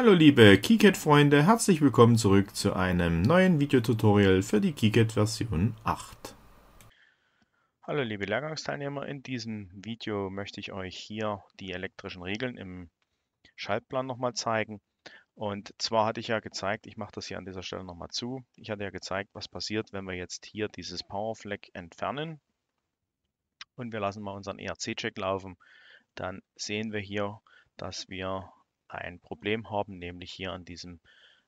Hallo liebe KiCad-Freunde, herzlich willkommen zurück zu einem neuen Videotutorial für die KiCad Version 8. Hallo liebe Lehrgangsteilnehmer, in diesem Video möchte ich euch hier die elektrischen Regeln im Schaltplan nochmal zeigen. Und zwar hatte ich ja gezeigt, ich mache das hier an dieser Stelle nochmal zu, ich hatte ja gezeigt, was passiert, wenn wir jetzt hier dieses Powerfleck entfernen. Und wir lassen mal unseren ERC-Check laufen, dann sehen wir hier, dass wir ein Problem haben, nämlich hier an diesem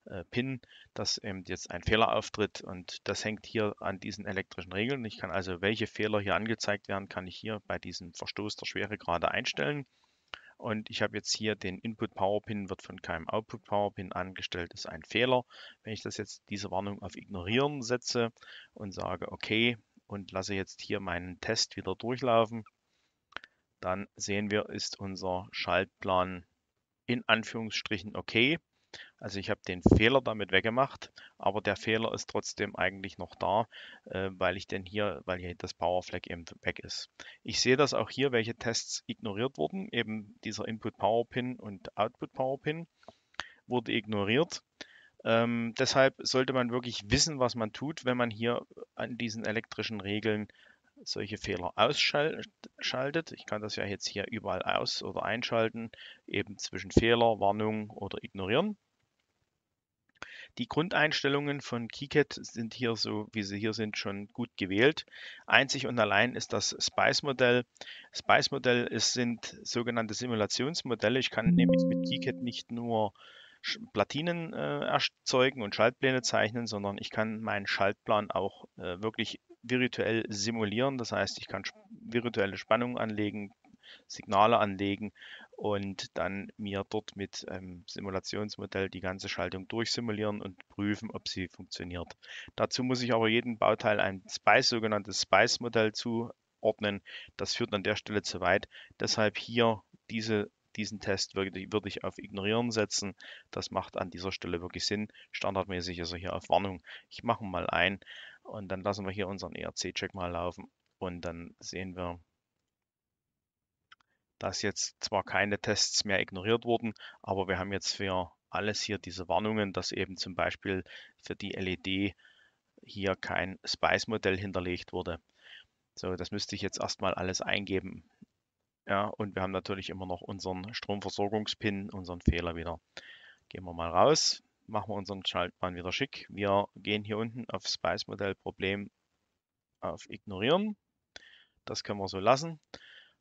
äh, Pin, dass eben jetzt ein Fehler auftritt und das hängt hier an diesen elektrischen Regeln. Ich kann also, welche Fehler hier angezeigt werden, kann ich hier bei diesem Verstoß der Schweregrade einstellen. Und ich habe jetzt hier den Input Power Pin, wird von keinem Output Power Pin angestellt, ist ein Fehler. Wenn ich das jetzt diese Warnung auf Ignorieren setze und sage OK und lasse jetzt hier meinen Test wieder durchlaufen, dann sehen wir, ist unser Schaltplan in Anführungsstrichen okay. Also ich habe den Fehler damit weggemacht, aber der Fehler ist trotzdem eigentlich noch da, äh, weil ich denn hier, weil hier das Power Flag eben weg ist. Ich sehe dass auch hier, welche Tests ignoriert wurden. Eben dieser Input Power Pin und Output Power Pin wurde ignoriert. Ähm, deshalb sollte man wirklich wissen, was man tut, wenn man hier an diesen elektrischen Regeln solche Fehler ausschaltet. Ich kann das ja jetzt hier überall aus- oder einschalten, eben zwischen Fehler, Warnung oder Ignorieren. Die Grundeinstellungen von KiCad sind hier so, wie sie hier sind, schon gut gewählt. Einzig und allein ist das Spice-Modell. Spice-Modell sind sogenannte Simulationsmodelle. Ich kann nämlich mit KiCad nicht nur Platinen äh, erzeugen und Schaltpläne zeichnen, sondern ich kann meinen Schaltplan auch äh, wirklich virtuell simulieren. Das heißt, ich kann virtuelle Spannungen anlegen, Signale anlegen und dann mir dort mit einem ähm, Simulationsmodell die ganze Schaltung durchsimulieren und prüfen, ob sie funktioniert. Dazu muss ich aber jedem Bauteil ein Spice, sogenanntes Spice-Modell zuordnen. Das führt an der Stelle zu weit. Deshalb hier diese diesen Test würde, würde ich auf Ignorieren setzen. Das macht an dieser Stelle wirklich Sinn. Standardmäßig ist also er hier auf Warnung. Ich mache ihn mal ein und dann lassen wir hier unseren ERC-Check mal laufen und dann sehen wir, dass jetzt zwar keine Tests mehr ignoriert wurden, aber wir haben jetzt für alles hier diese Warnungen, dass eben zum Beispiel für die LED hier kein Spice-Modell hinterlegt wurde. So, das müsste ich jetzt erstmal alles eingeben. Ja, und wir haben natürlich immer noch unseren Stromversorgungspin, unseren Fehler wieder. Gehen wir mal raus, machen wir unseren Schaltplan wieder schick. Wir gehen hier unten auf Spice-Modell Problem auf Ignorieren. Das können wir so lassen.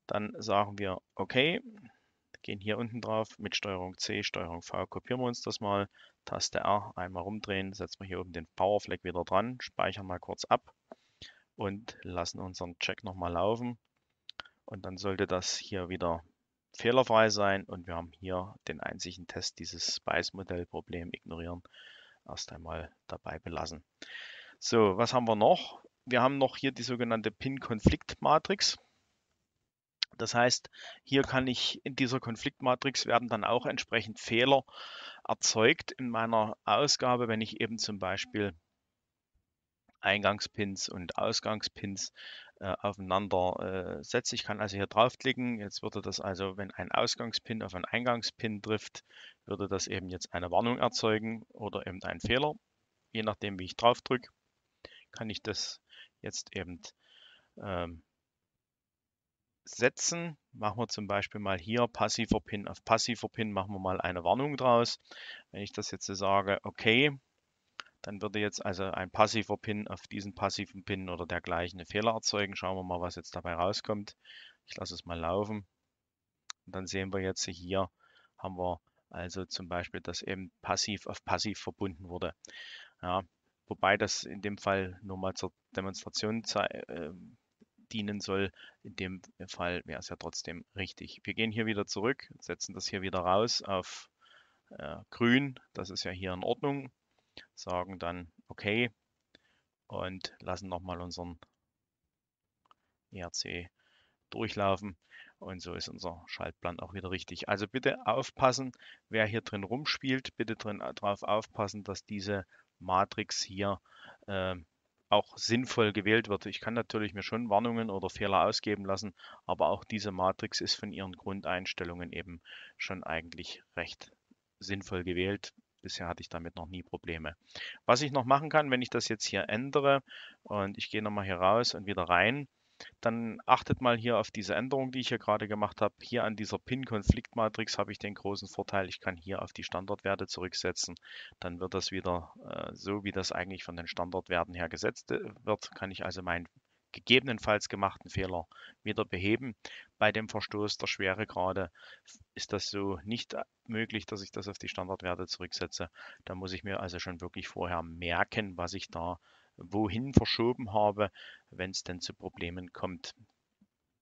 Dann sagen wir OK, gehen hier unten drauf mit Steuerung C, Steuerung V, kopieren wir uns das mal, Taste R einmal rumdrehen, setzen wir hier oben den Powerflag wieder dran, speichern mal kurz ab und lassen unseren Check nochmal laufen. Und dann sollte das hier wieder fehlerfrei sein. Und wir haben hier den einzigen Test dieses Spice-Modell-Problem ignorieren. Erst einmal dabei belassen. So, was haben wir noch? Wir haben noch hier die sogenannte Pin-Konflikt-Matrix. Das heißt, hier kann ich in dieser Konfliktmatrix werden dann auch entsprechend Fehler erzeugt in meiner Ausgabe, wenn ich eben zum Beispiel Eingangspins und Ausgangspins äh, aufeinander äh, setzt. Ich kann also hier draufklicken. Jetzt würde das also, wenn ein Ausgangspin auf einen Eingangspin trifft, würde das eben jetzt eine Warnung erzeugen oder eben einen Fehler. Je nachdem, wie ich drauf drücke, kann ich das jetzt eben ähm, setzen. Machen wir zum Beispiel mal hier passiver Pin auf passiver Pin, machen wir mal eine Warnung draus. Wenn ich das jetzt sage, okay, dann würde jetzt also ein passiver Pin auf diesen passiven Pin oder dergleichen eine Fehler erzeugen. Schauen wir mal, was jetzt dabei rauskommt. Ich lasse es mal laufen. Und dann sehen wir jetzt hier haben wir also zum Beispiel, dass eben passiv auf passiv verbunden wurde. Ja, wobei das in dem Fall nur mal zur Demonstration äh, dienen soll. In dem Fall wäre es ja trotzdem richtig. Wir gehen hier wieder zurück, setzen das hier wieder raus auf äh, grün. Das ist ja hier in Ordnung sagen dann okay und lassen nochmal unseren ERC durchlaufen. Und so ist unser Schaltplan auch wieder richtig. Also bitte aufpassen, wer hier drin rumspielt, bitte drin, äh, darauf aufpassen, dass diese Matrix hier äh, auch sinnvoll gewählt wird. Ich kann natürlich mir schon Warnungen oder Fehler ausgeben lassen, aber auch diese Matrix ist von ihren Grundeinstellungen eben schon eigentlich recht sinnvoll gewählt. Bisher hatte ich damit noch nie Probleme. Was ich noch machen kann, wenn ich das jetzt hier ändere und ich gehe nochmal hier raus und wieder rein, dann achtet mal hier auf diese Änderung, die ich hier gerade gemacht habe. Hier an dieser Pin-Konfliktmatrix habe ich den großen Vorteil, ich kann hier auf die Standardwerte zurücksetzen. Dann wird das wieder äh, so, wie das eigentlich von den Standardwerten her gesetzt äh, wird, kann ich also mein gegebenenfalls gemachten Fehler wieder beheben. Bei dem Verstoß der Schweregrade ist das so nicht äh, möglich, dass ich das auf die Standardwerte zurücksetze. Da muss ich mir also schon wirklich vorher merken, was ich da wohin verschoben habe, wenn es denn zu Problemen kommt.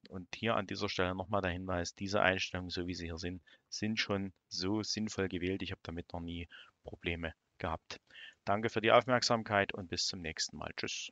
Und hier an dieser Stelle nochmal der Hinweis, diese Einstellungen, so wie sie hier sind, sind schon so sinnvoll gewählt. Ich habe damit noch nie Probleme gehabt. Danke für die Aufmerksamkeit und bis zum nächsten Mal. Tschüss.